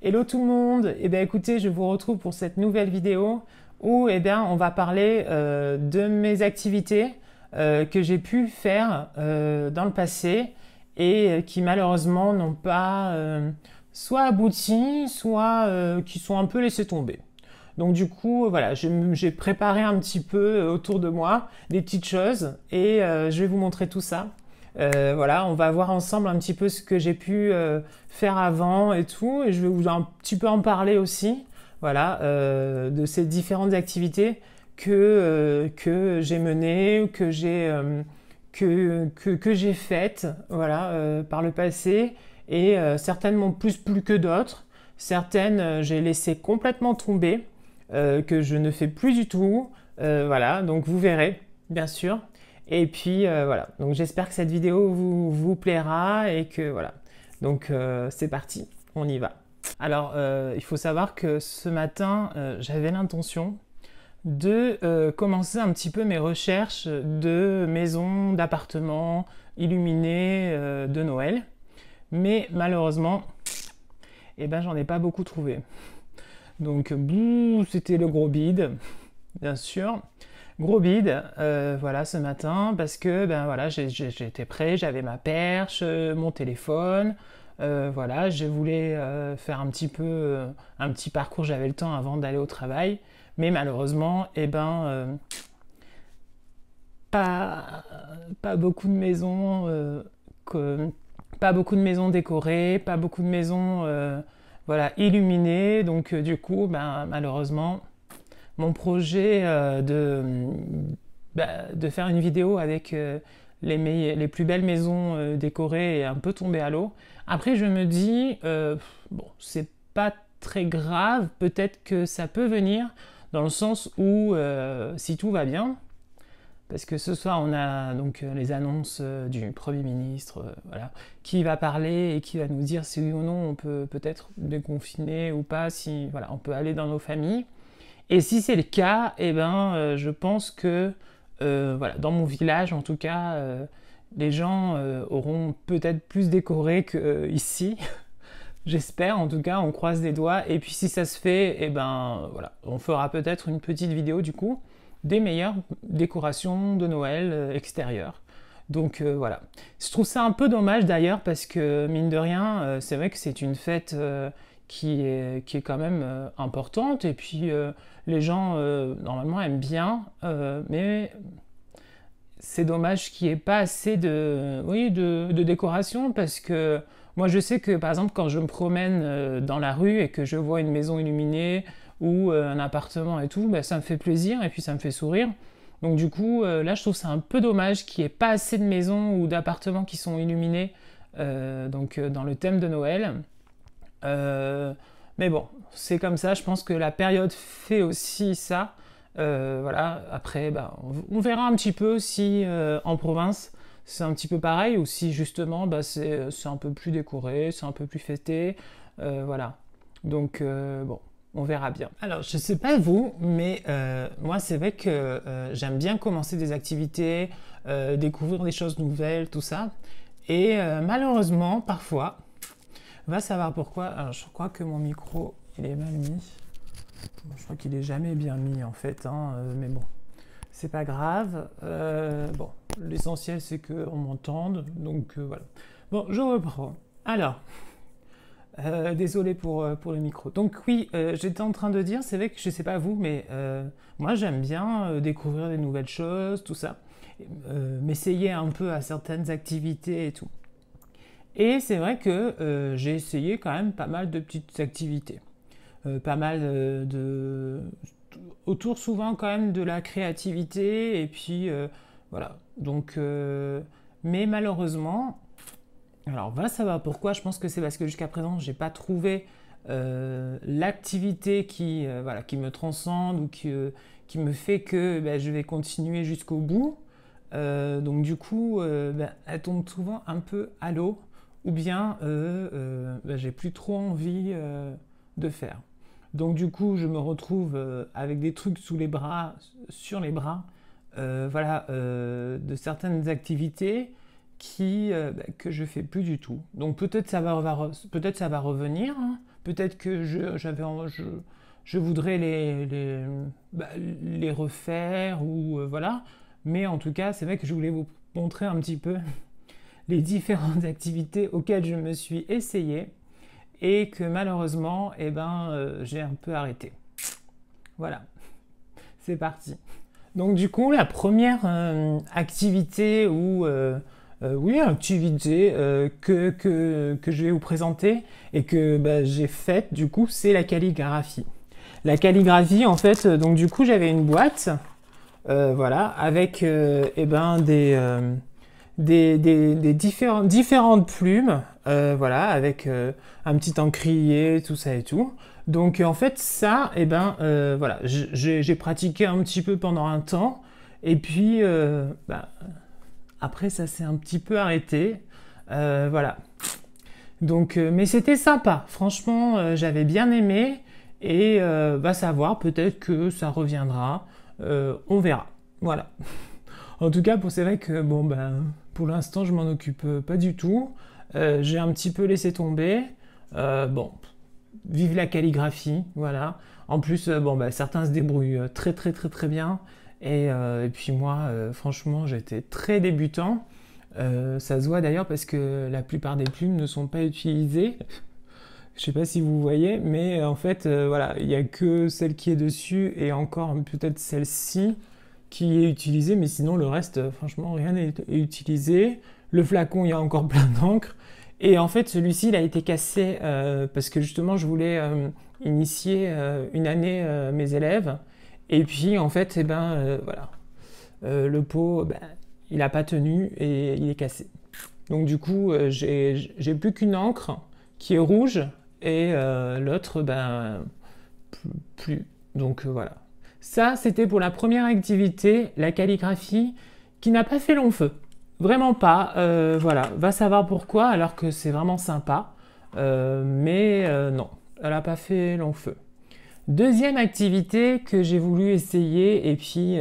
Hello tout le monde Eh bien écoutez, je vous retrouve pour cette nouvelle vidéo où eh bien, on va parler euh, de mes activités euh, que j'ai pu faire euh, dans le passé et qui malheureusement n'ont pas soit abouti, soit qui sont un peu laissées tomber. Donc du coup, voilà, j'ai préparé un petit peu autour de moi des petites choses et je vais vous montrer tout ça. Euh, voilà, on va voir ensemble un petit peu ce que j'ai pu euh, faire avant et tout, et je vais vous un petit peu en parler aussi, voilà, euh, de ces différentes activités que, j'ai menées, que j'ai que, que j'ai faites, voilà, par le passé, et certaines m'ont plus plu que d'autres, certaines j'ai laissé complètement tomber, que je ne fais plus du tout, voilà, donc vous verrez, bien sûr. Et puis euh, voilà, donc j'espère que cette vidéo vous, vous, plaira et que voilà. Donc euh, c'est parti, on y va. Alors euh, il faut savoir que ce matin j'avais l'intention de commencer un petit peu mes recherches de maisons, d'appartements illuminés de Noël. Mais malheureusement, eh ben j'en ai pas beaucoup trouvé. Donc c'était le gros bide, bien sûr. Gros bide, euh, voilà, ce matin, parce que ben voilà, j'étais prêt, j'avais ma perche, euh, mon téléphone, euh, voilà, je voulais faire un petit peu un petit parcours, j'avais le temps avant d'aller au travail, mais malheureusement, eh ben pas pas beaucoup de maisons pas beaucoup de maisons décorées, pas beaucoup de maisons voilà illuminées, donc du coup, ben malheureusement mon projet euh, de, bah, de faire une vidéo avec euh, les, les plus belles maisons euh, décorées est un peu tombé à l'eau. Après, je me dis, bon, c'est pas très grave, peut-être que ça peut venir dans le sens où si tout va bien, parce que ce soir on a donc les annonces du Premier ministre, voilà, qui va parler et qui va nous dire si oui ou non on peut peut-être déconfiner ou pas, si voilà, on peut aller dans nos familles. Et si c'est le cas, eh ben, euh, je pense que euh, voilà, dans mon village, en tout cas, euh, les gens auront peut-être plus décoré qu'ici. J'espère, en tout cas, on croise des doigts. Et puis si ça se fait, eh ben, voilà, on fera peut-être une petite vidéo du coup des meilleures décorations de Noël extérieures. Donc voilà. Je trouve ça un peu dommage d'ailleurs parce que mine de rien, c'est vrai que c'est une fête qui, est, qui est quand même importante et puis les gens, euh, normalement, aiment bien, euh, mais c'est dommage qu'il n'y ait pas assez de, oui, de, décoration parce que moi, je sais que, par exemple, quand je me promène euh, dans la rue et que je vois une maison illuminée ou un appartement et tout, bah, ça me fait plaisir et puis ça me fait sourire. Donc du coup, là, je trouve ça un peu dommage qu'il n'y ait pas assez de maisons ou d'appartements qui sont illuminés donc, dans le thème de Noël. mais bon, c'est comme ça. Je pense que la période fait aussi ça. Euh, voilà, après, bah, on verra un petit peu si euh, en province c'est un petit peu pareil ou si justement bah, euh, c'est un peu plus décoré, c'est un peu plus fêté. voilà. Donc, bon, on verra bien. Alors, je sais pas vous, mais moi, c'est vrai que j'aime bien commencer des activités, découvrir des choses nouvelles, tout ça. Et malheureusement, parfois, va savoir pourquoi. Alors, je crois que mon micro il est mal mis. je crois qu'il est jamais bien mis en fait, hein, euh, mais bon, c'est pas grave. Euh, bon, l'essentiel c'est qu'on m'entende, donc euh, voilà. Bon, je reprends. Alors, désolé pour, pour le micro. Donc oui, j'étais en train de dire, c'est vrai que je sais pas vous, mais moi j'aime bien découvrir des nouvelles choses, tout ça, m'essayer un peu à certaines activités et tout. Et c'est vrai que j'ai essayé quand même pas mal de petites activités. Euh, pas mal euh, de, autour souvent quand même de la créativité et puis euh, voilà. Donc, mais malheureusement, alors va pourquoi. Je pense que c'est parce que jusqu'à présent j'ai pas trouvé l'activité qui me transcende ou qui, me fait que ben, je vais continuer jusqu'au bout. donc du coup, ben, elle tombe souvent un peu à l'eau ou bien ben, j'ai plus trop envie de faire. Donc du coup, je me retrouve euh, avec des trucs sous les bras, sur les bras, euh, voilà, euh, de certaines activités qui bah, que je fais plus du tout. Donc peut-être ça va, peut-être ça va revenir. Hein. Peut-être que je, je, voudrais les bah, refaire ou voilà. Mais en tout cas, c'est vrai que je voulais vous montrer un petit peu les différentes activités auxquelles je me suis essayé et que malheureusement, eh ben, euh, j'ai un peu arrêté. Voilà, c'est parti. Donc du coup, la première euh, activité ou euh, oui, activité que, je vais vous présenter et que bah, j'ai faite du coup, c'est la calligraphie. La calligraphie, en fait, donc du coup, j'avais une boîte, voilà, avec eh ben, des, des, des, différentes plumes euh, voilà, avec euh, un petit encrier, tout ça et tout. Donc en fait ça, eh ben euh, voilà, j'ai pratiqué un petit peu pendant un temps, et puis bah, après ça s'est un petit peu arrêté, voilà. Donc, mais c'était sympa, franchement j'avais bien aimé, et va savoir peut-être que ça reviendra, on verra, voilà. En tout cas, c'est vrai que bon, ben, pour l'instant, je m'en occupe pas du tout. Euh, j'ai un petit peu laissé tomber. Euh, bon, vive la calligraphie, voilà. En plus, euh, bon, bah, certains se débrouillent très très très très bien. Et, puis moi, franchement, j'étais très débutant. ça se voit d'ailleurs parce que la plupart des plumes ne sont pas utilisées. Je ne sais pas si vous voyez, mais en fait, voilà, il n'y a que celle qui est dessus et encore peut-être celle-ci qui est utilisée, mais sinon le reste, franchement, rien n'est utilisé. Le flacon, il y a encore plein d'encre. Et en fait, celui-ci, il a été cassé euh, parce que justement, je voulais euh, initier euh, une année mes élèves. Et puis, en fait, eh ben, voilà. le pot, ben, il n'a pas tenu et il est cassé. Donc, du coup, j'ai plus qu'une encre qui est rouge et l'autre, ben, plus. Donc, voilà. Ça, c'était pour la première activité, la calligraphie, qui n'a pas fait long feu. Vraiment pas. Euh, voilà, va savoir pourquoi, alors que c'est vraiment sympa. Euh, mais euh, non, elle n'a pas fait long feu. Deuxième activité que j'ai voulu essayer et puis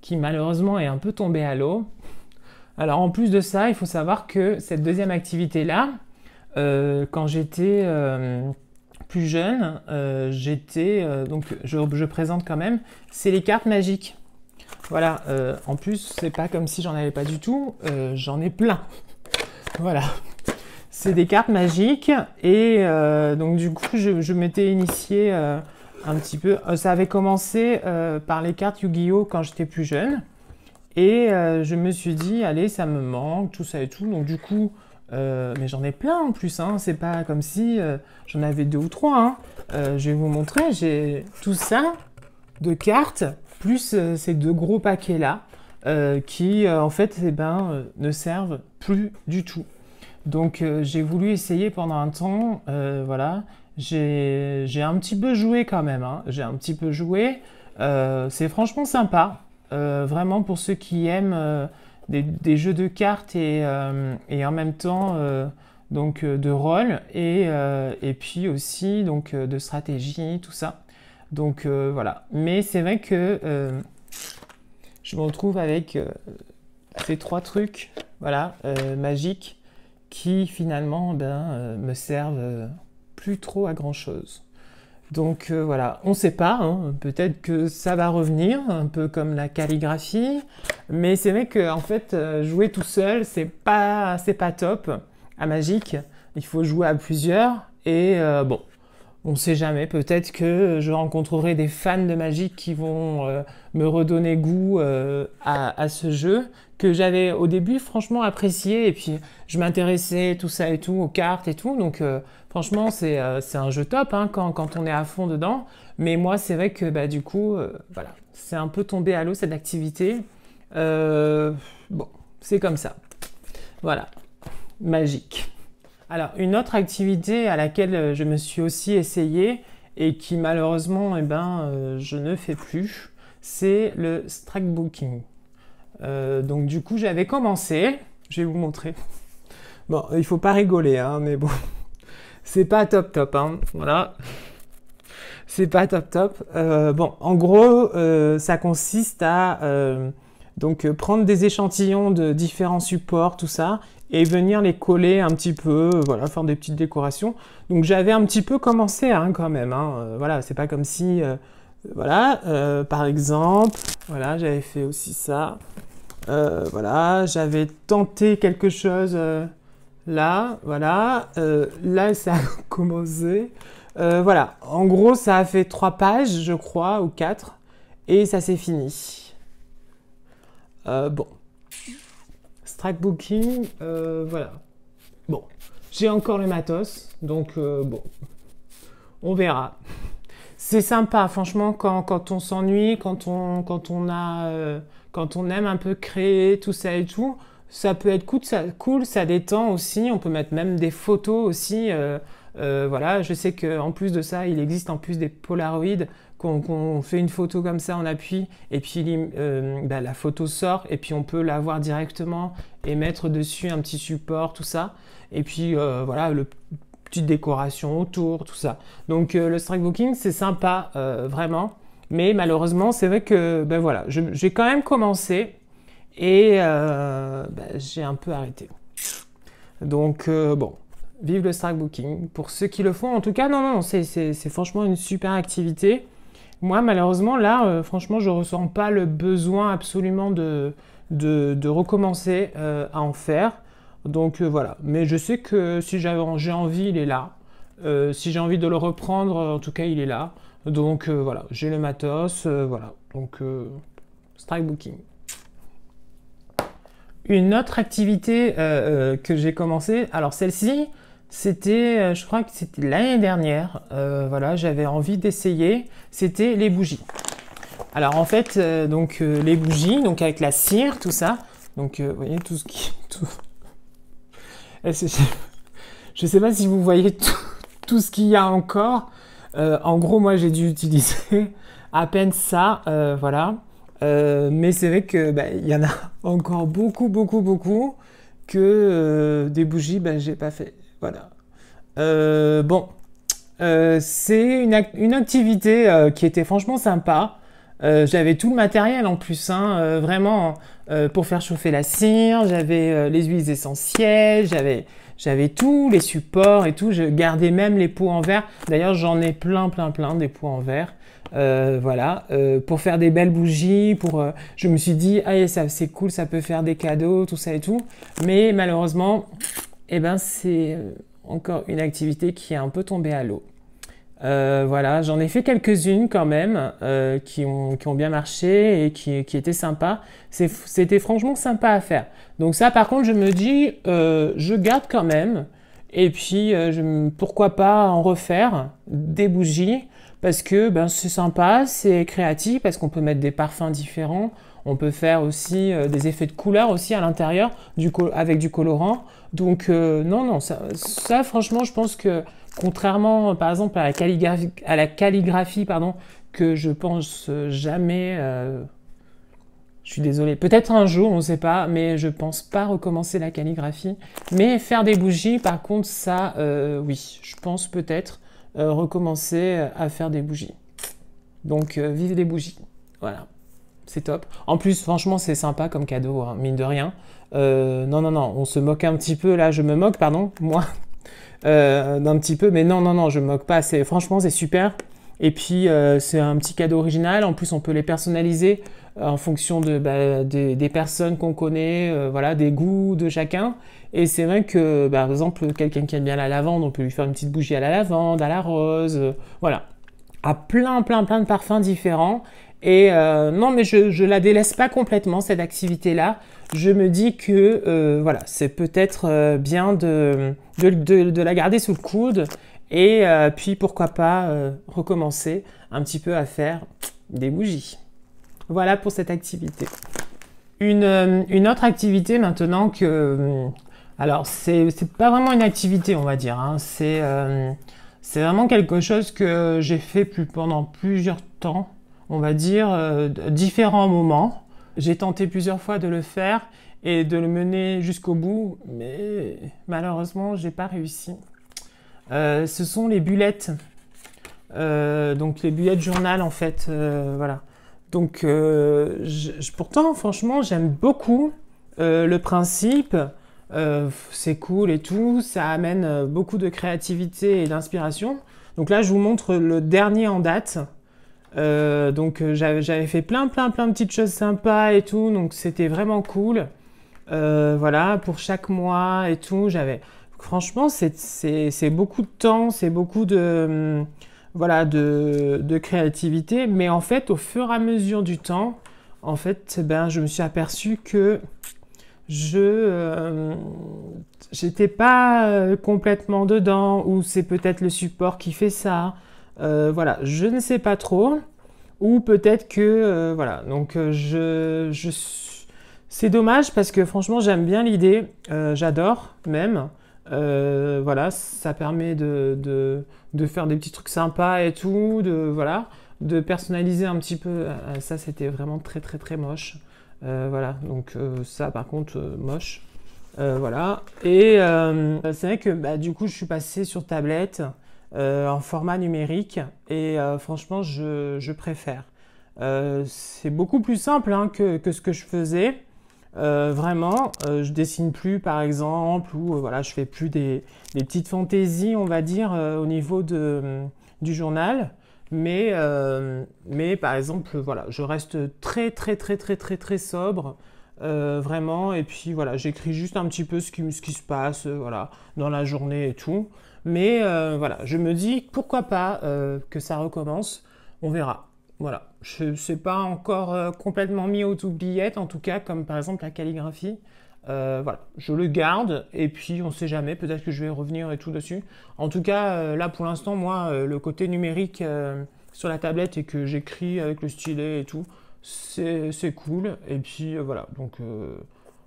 qui malheureusement est un peu tombée à l'eau. Alors en plus de ça, il faut savoir que cette deuxième activité-là, quand j'étais plus jeune, j'étais donc je présente quand même, c'est les cartes magiques. Voilà, euh, en plus, c'est pas comme si j'en avais pas du tout, euh, j'en ai plein. Voilà. C'est des cartes magiques et euh, donc du coup, je, m'étais initiée un petit peu. Ça avait commencé par les cartes Yu-Gi-Oh quand j'étais plus jeune et je me suis dit, allez, ça me manque, tout ça et tout. Donc du coup, mais j'en ai plein en plus, hein. c'est pas comme si j'en avais deux ou trois. Hein. je vais vous montrer, j'ai tout ça de cartes plus euh, ces deux gros paquets-là euh, qui, euh, en fait, eh ben, ne servent plus du tout. Donc j'ai voulu essayer pendant un temps, voilà, j'ai un petit peu joué quand même, hein. j'ai un petit peu joué, c'est franchement sympa, vraiment pour ceux qui aiment des, jeux de cartes et, en même temps donc de rôle et, puis aussi donc de stratégie tout ça donc euh, voilà. Mais c'est vrai que euh, je me retrouve avec euh, ces trois trucs voilà, magiques qui finalement ben, me servent plus trop à grand chose. Donc voilà, on ne sait pas, hein. peut-être que ça va revenir, un peu comme la calligraphie, mais c'est vrai que en fait, jouer tout seul, c'est pas, pas top à Magique. Il faut jouer à plusieurs, et bon, on ne sait jamais, peut-être que je rencontrerai des fans de Magic qui vont euh, me redonner goût euh, à, ce jeu que j'avais au début franchement apprécié et puis je m'intéressais tout ça et tout aux cartes et tout donc euh, franchement c'est un jeu top hein, quand, on est à fond dedans mais moi c'est vrai que bah, du coup voilà c'est un peu tombé à l'eau cette activité bon c'est comme ça voilà magique alors, une autre activité à laquelle euh, je me suis aussi essayé et qui malheureusement, eh ben, euh, je ne fais plus, c'est le strikebooking. Euh, donc du coup, j'avais commencé, je vais vous montrer. Bon, il faut pas rigoler, hein, mais bon, c'est pas top top, hein. voilà. C'est pas top top. bon, en gros, ça consiste à donc euh, prendre des échantillons de différents supports, tout ça, et venir les coller un petit peu, euh, voilà, faire des petites décorations. Donc j'avais un petit peu commencé hein, quand même. Hein. Euh, voilà, c'est pas comme si, voilà, par exemple, voilà, j'avais fait aussi ça. voilà, j'avais tenté quelque chose là, voilà, là ça a commencé. voilà, en gros ça a fait trois pages je crois, ou quatre, et ça s'est fini. Euh, bon. strike euh, voilà. Bon. J'ai encore le matos, donc euh, bon. On verra. C'est sympa, franchement, quand, on s'ennuie, quand on, a, quand on aime un peu créer tout ça et tout, ça peut être cool, ça, cool, ça détend aussi. On peut mettre même des photos aussi. voilà, je sais qu'en plus de ça, il existe en plus des Polaroids qu'on fait une photo comme ça on appuie et puis euh, bah, la photo sort et puis on peut la voir directement et mettre dessus un petit support, tout ça. Et puis euh, voilà, le petite décoration autour, tout ça. Donc euh, le strike c'est sympa, vraiment. Mais malheureusement, c'est vrai que ben voilà, j'ai quand même commencé et ben, j'ai un peu arrêté. Donc bon, vive le strike Pour ceux qui le font, en tout cas, non, non, c'est franchement une super activité. Moi, malheureusement, là, euh, franchement, je ressens pas le besoin absolument de, recommencer euh, à en faire. Donc euh, voilà. Mais je sais que si j'ai envie, il est là. si j'ai envie de le reprendre, en tout cas, il est là. Donc voilà, j'ai le matos. voilà. Donc, strike booking. Une autre activité que j'ai commencé. alors celle-ci, c'était, euh, je crois que c'était l'année dernière. Euh, voilà, j'avais envie d'essayer. C'était les bougies. Alors en fait, euh, donc les bougies, donc avec la cire, tout ça. Donc vous voyez tout ce qui, tout... Je sais pas si vous voyez tout, ce qu'il y a encore. en gros, moi j'ai dû utiliser à peine ça, voilà. mais c'est vrai que bah, il y en a encore beaucoup, beaucoup, beaucoup que des bougies, ben j'ai pas fait. Voilà. Euh, bon, euh, c'est une, activité euh, qui était franchement sympa. j'avais tout le matériel en plus, hein, vraiment, pour faire chauffer la cire, j'avais les huiles essentielles, j'avais j'avais tout, les supports et tout. Je gardais même les pots en verre. D'ailleurs, j'en ai plein, plein, plein des pots en verre. voilà, pour faire des belles bougies, pour, je me suis dit, ah, ça, c'est cool, ça peut faire des cadeaux, tout ça et tout. Mais malheureusement, eh ben c'est euh, encore une activité qui est un peu tombée à l'eau. Euh, voilà, j'en ai fait quelques-unes quand même euh, qui, ont, bien marché et qui, étaient sympas. C'était franchement sympa à faire. Donc ça, par contre, je me dis, je garde quand même. Et puis, pourquoi pas en refaire des bougies parce que ben, c'est sympa, c'est créatif, parce qu'on peut mettre des parfums différents. On peut faire aussi des effets de couleur aussi à l'intérieur avec du colorant. Donc euh, non, non, ça, franchement, je pense que contrairement, par exemple, à la calligraphie, à la calligraphie pardon, que je pense jamais... Euh, je suis désolé. Peut-être un jour, on ne sait pas, mais je pense pas recommencer la calligraphie. Mais faire des bougies, par contre, ça, euh, oui, je pense peut-être recommencer à faire des bougies. Donc, vive les bougies. Voilà c'est top. En plus, franchement, c'est sympa comme cadeau, hein, mine de rien. Euh, non, non, non, on se moque un petit peu, là, je me moque, pardon, moi, euh, d'un petit peu, mais non, non, non, je me moque pas. C'est, franchement, c'est super. Et puis, euh, c'est un petit cadeau original. En plus, on peut les personnaliser en fonction bah, des, personnes qu'on connaît, voilà, des goûts de chacun. Et c'est vrai que, bah, par exemple, quelqu'un qui aime bien la lavande, on peut lui faire une petite bougie à la lavande, à la rose, voilà à plein, plein, plein de parfums différents. Et euh, non, mais je ne la délaisse pas complètement, cette activité-là. Je me dis que euh, voilà, c'est peut-être euh, bien de, la garder sous le coude. Et puis, pourquoi pas recommencer un petit peu à faire des bougies. Voilà pour cette activité. Une, autre activité maintenant que... Alors, c'est pas vraiment une activité, on va dire. Hein. c'est... vraiment quelque chose que j'ai fait pendant plusieurs temps on va dire, euh, différents moments. J'ai tenté plusieurs fois de le faire et de le mener jusqu'au bout, mais malheureusement, j'ai pas réussi. Euh, ce sont les bullettes, euh, donc les bullettes journal en fait, voilà. Donc, pourtant, franchement, j'aime beaucoup le principe. c'est cool et tout, ça amène beaucoup de créativité et d'inspiration. Donc là, je vous montre le dernier en date. Euh, donc euh, j'avais fait plein plein plein de petites choses sympas et tout, donc c'était vraiment cool. Euh, voilà, pour chaque mois et tout, j'avais... Franchement, c'est beaucoup de temps, c'est beaucoup de... Hum, voilà, de, créativité, mais en fait, au fur et à mesure du temps, en fait, ben, je me suis aperçu que je n'étais pas complètement dedans ou c'est peut-être le support qui fait ça euh, voilà, je ne sais pas trop. Ou peut-être que, euh, voilà, donc euh, je, je c'est dommage parce que franchement j'aime bien l'idée, j'adore même. voilà, ça permet de, faire des petits trucs sympas et tout, de, voilà, de personnaliser un petit peu. Ça c'était vraiment très très très moche. voilà, donc ça par contre moche. voilà, et c'est vrai que bah, du coup je suis passé sur tablette. Euh, en format numérique et euh, franchement je, je préfère. Euh, c'est beaucoup plus simple hein, que, que, ce que je faisais. vraiment, je dessine plus par exemple ou voilà, je fais plus des, des petites fantaisies on va dire au niveau de, du journal. Mais, mais par exemple voilà, je reste très très très très très très sobre. vraiment. Et puis voilà, j'écris juste un petit peu ce qui, ce qui se passe voilà, dans la journée et tout. Mais euh, voilà, je me dis pourquoi pas euh, que ça recommence. On verra. Voilà, je ne sais pas encore euh, complètement mis aux oubliettes, en tout cas, comme par exemple la calligraphie. voilà, je le garde et puis on ne sait jamais, peut-être que je vais revenir et tout dessus. En tout cas, là pour l'instant, moi, le côté numérique sur la tablette et que j'écris avec le stylet et tout, c'est cool. Et puis voilà, donc.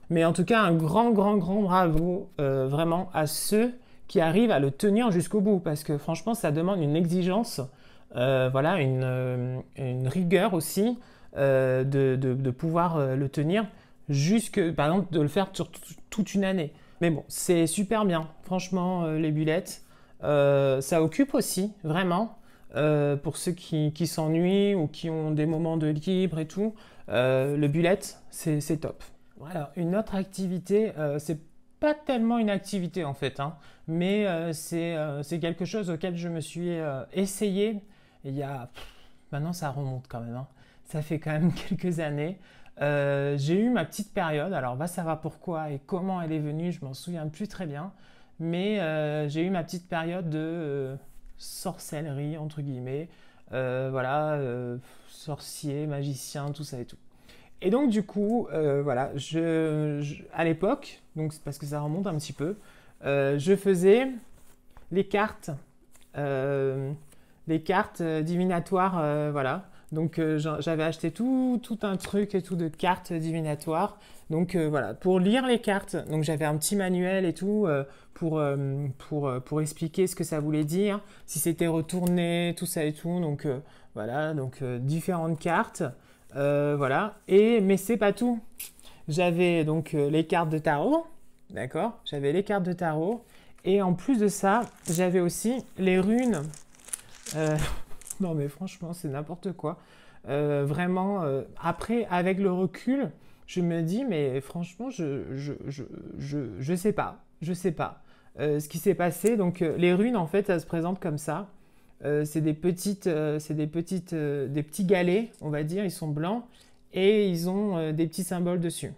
Mais en tout cas, un grand, grand, grand bravo vraiment à ceux qui arrive à le tenir jusqu'au bout, parce que franchement, ça demande une exigence, euh, voilà, euh, une, rigueur aussi euh, de, pouvoir le tenir jusque, par exemple, de le faire sur toute une année. Mais bon, c'est super bien, franchement, les bulettes. ça occupe aussi, vraiment, pour ceux qui, s'ennuient ou qui ont des moments de libre et tout. le bullet, c'est top. Voilà, une autre activité, c'est pas tellement une activité en fait. Hein mais euh, euh, c'est quelque chose auquel je me suis euh, essayé il y a... maintenant ça remonte quand même, hein. ça fait quand même quelques années. J'ai eu ma petite période, alors va savoir pourquoi et comment elle est venue, je m'en souviens plus très bien, mais j'ai eu ma petite période de sorcellerie, entre guillemets, voilà, sorcier, magicien, tout ça et tout. Et donc du coup, voilà, à l'époque, donc parce que ça remonte un petit peu, euh, je faisais les cartes, euh, les cartes euh, divinatoires, voilà. Donc j'avais acheté tout, un truc et tout de cartes divinatoires. Donc voilà, pour lire les cartes, donc j'avais un petit manuel et tout pour, expliquer ce que ça voulait dire, si c'était retourné, tout ça et tout. Donc voilà, donc différentes cartes. voilà, et mais c'est pas tout. J'avais donc les cartes de tarot, D'accord J'avais les cartes de tarot. Et en plus de ça, j'avais aussi les runes. Euh, non, mais franchement, c'est n'importe quoi. Euh, vraiment, euh, après, avec le recul, je me dis, mais franchement, je, je, sais pas. Je sais pas ce qui s'est passé. Donc, les runes, en fait, elles se présente comme ça. c'est des petites, des des petits galets, on va dire. Ils sont blancs et ils ont des petits symboles dessus.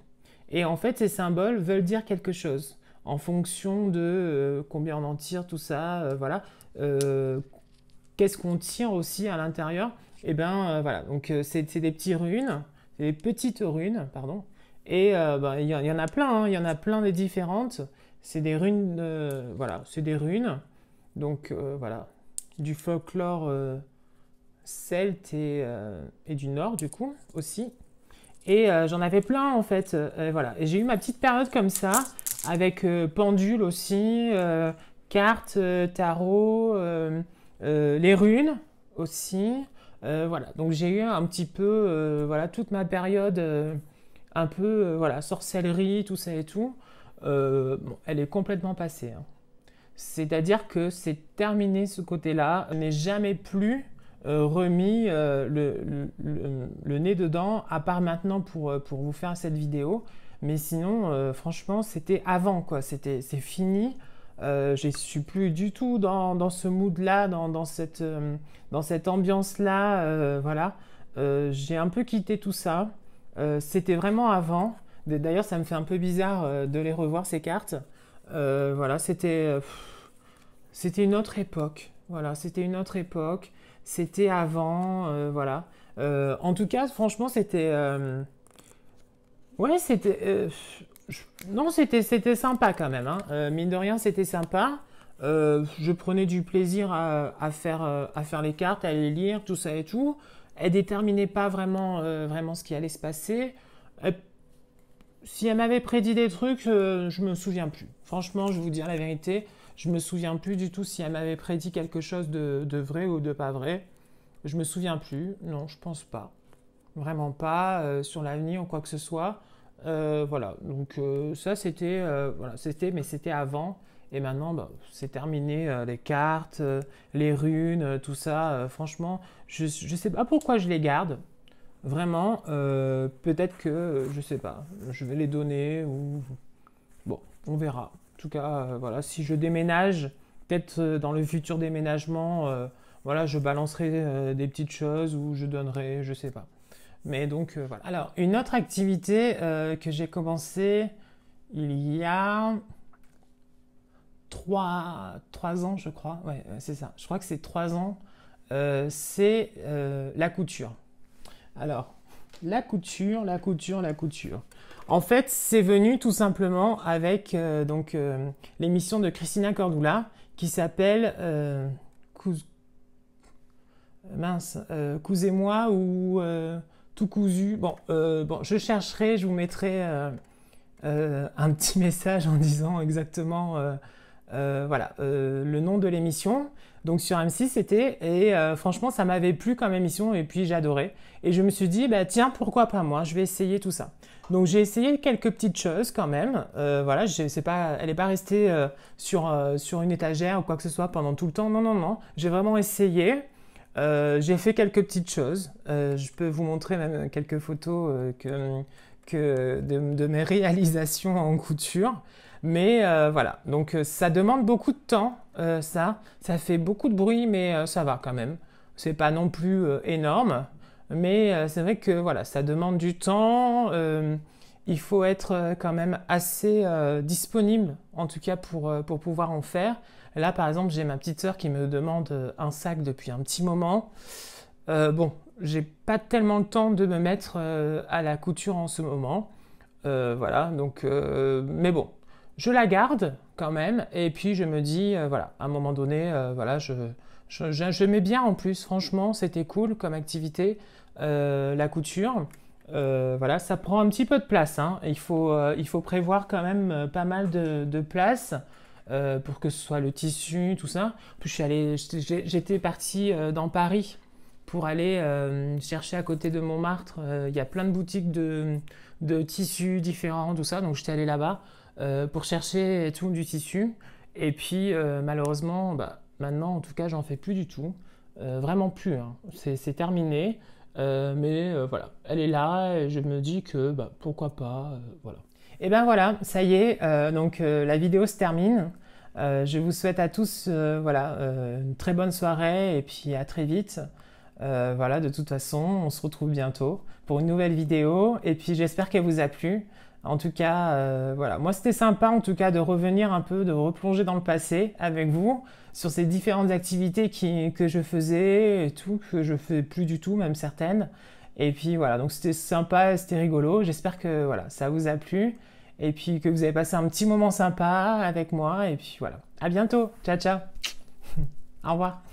Et en fait, ces symboles veulent dire quelque chose en fonction de euh, combien on en tire, tout ça, euh, voilà. Euh, qu'est-ce qu'on tire aussi à l'intérieur Et eh ben voilà. Donc, c'est des petites runes, des petites runes, pardon. Et ben, il y, en a plein, hein. il y en a plein des différentes. C'est des runes, voilà, c'est des runes. Donc, voilà, du folklore celte et, et, du nord, du coup, aussi. Et euh, j'en avais plein en fait. Euh, euh, voilà. Et j'ai eu ma petite période comme ça, avec pendule aussi, cartes, tarot, les runes aussi. voilà. Donc j'ai eu un petit peu, voilà, toute ma période un peu, voilà, sorcellerie, tout ça et tout. Bon, elle est complètement passée. Hein. C'est-à-dire que c'est terminé ce côté-là. Je jamais plus euh, remis euh, le, nez dedans, à part maintenant pour, euh, vous faire cette vidéo. Mais sinon, franchement, c'était avant, quoi. C'était, c'est fini. je suis plus du tout dans, ce mood-là, dans, dans, cette, dans cette ambiance-là. voilà. j'ai un peu quitté tout ça. c'était vraiment avant. D'ailleurs, ça me fait un peu bizarre de les revoir, ces cartes. voilà, c'était... c'était une autre époque. Voilà, c'était une autre époque. C'était avant, euh, voilà. Euh, en tout cas, franchement, c'était. Euh, ouais, c'était. Non, c'était sympa quand même. Hein. mine de rien, c'était sympa. je prenais du plaisir à, faire, à faire les cartes, à les lire, tout ça et tout. Elle déterminait pas vraiment, vraiment ce qui allait se passer. si elle m'avait prédit des trucs, je me souviens plus. Franchement, je vais vous dire la vérité, je me souviens plus du tout si elle m'avait prédit quelque chose de, vrai ou de pas vrai. Je me souviens plus. Non, je pense pas. Vraiment pas euh, sur l'avenir ou quoi que ce soit. Euh, voilà. Donc euh, ça c'était voilà, c'était mais c'était avant. Et maintenant, bah, c'est terminé. les cartes, les runes, tout ça. franchement, je ne sais pas pourquoi je les garde. Vraiment, peut-être que, je ne sais pas, je vais les donner ou... Bon, on verra tout cas, euh, voilà, si je déménage, peut-être euh, dans le futur déménagement, euh, voilà, je balancerai des petites choses ou je donnerai, je sais pas. Mais donc voilà. Alors, une autre activité que j'ai commencé il y a 3, ans, je crois. Ouais, c'est ça. Je crois que c'est trois ans. c'est la couture. Alors, la couture, la couture, la couture. En fait, c'est venu tout simplement avec euh, donc euh, l'émission de Christina Cordula qui s'appelle euh, euh moi ou tout cousu. Bon, bon, je chercherai, je vous mettrai un petit message en disant exactement voilà le nom de l'émission. Donc sur M6 c'était et euh, franchement ça m'avait plu comme émission et puis j'adorais. Et je me suis dit bah, tiens pourquoi pas moi je vais essayer tout ça. Donc j'ai essayé quelques petites choses quand même. Euh, voilà c'est pas elle n'est pas restée euh, sur une étagère ou quoi que ce soit pendant tout le temps. Non non non j'ai vraiment essayé. j'ai fait quelques petites choses. je peux vous montrer même quelques photos que, de, mes réalisations en couture. Mais euh, voilà, donc euh, ça demande beaucoup de temps, euh, ça. Ça fait beaucoup de bruit, mais ça va quand même. C'est pas non plus énorme, mais c'est vrai que voilà, ça demande du temps. il faut être quand même assez disponible, en tout cas pour, pouvoir en faire. Là, par exemple, j'ai ma petite sœur qui me demande un sac depuis un petit moment. bon, j'ai pas tellement le temps de me mettre à la couture en ce moment. voilà, donc, mais bon, je la garde quand même, et puis je me dis, euh, voilà, à un moment donné, euh, voilà, je, je, mets bien en plus, franchement, c'était cool comme activité, euh, la couture. voilà, ça prend un petit peu de place, hein, il, faut, il faut prévoir quand même pas mal de, place. pour que ce soit le tissu, tout ça. j'étais parti dans Paris pour aller chercher à côté de Montmartre. Il y a plein de boutiques de, tissus différents, tout ça. Donc j'étais allée là-bas. Euh, pour chercher tout du tissu. Et puis euh, malheureusement, bah, maintenant en tout cas, j'en fais plus du tout. Euh, vraiment plus. Hein. C'est terminé. mais voilà, elle est là et je me dis que bah, pourquoi pas. voilà. Et ben voilà, ça y est, donc la vidéo se termine. je vous souhaite à tous voilà, une très bonne soirée et puis à très vite. voilà, de toute façon, on se retrouve bientôt pour une nouvelle vidéo. Et puis j'espère qu'elle vous a plu. En tout cas, euh, voilà. Moi, c'était sympa, en tout cas, de revenir un peu, de replonger dans le passé avec vous sur ces différentes activités que je faisais et tout, que je fais plus du tout, même certaines. Et puis voilà, donc c'était sympa, c'était rigolo. J'espère que voilà, ça vous a plu et puis que vous avez passé un petit moment sympa avec moi. Et puis voilà, à bientôt. Ciao, ciao. Au revoir.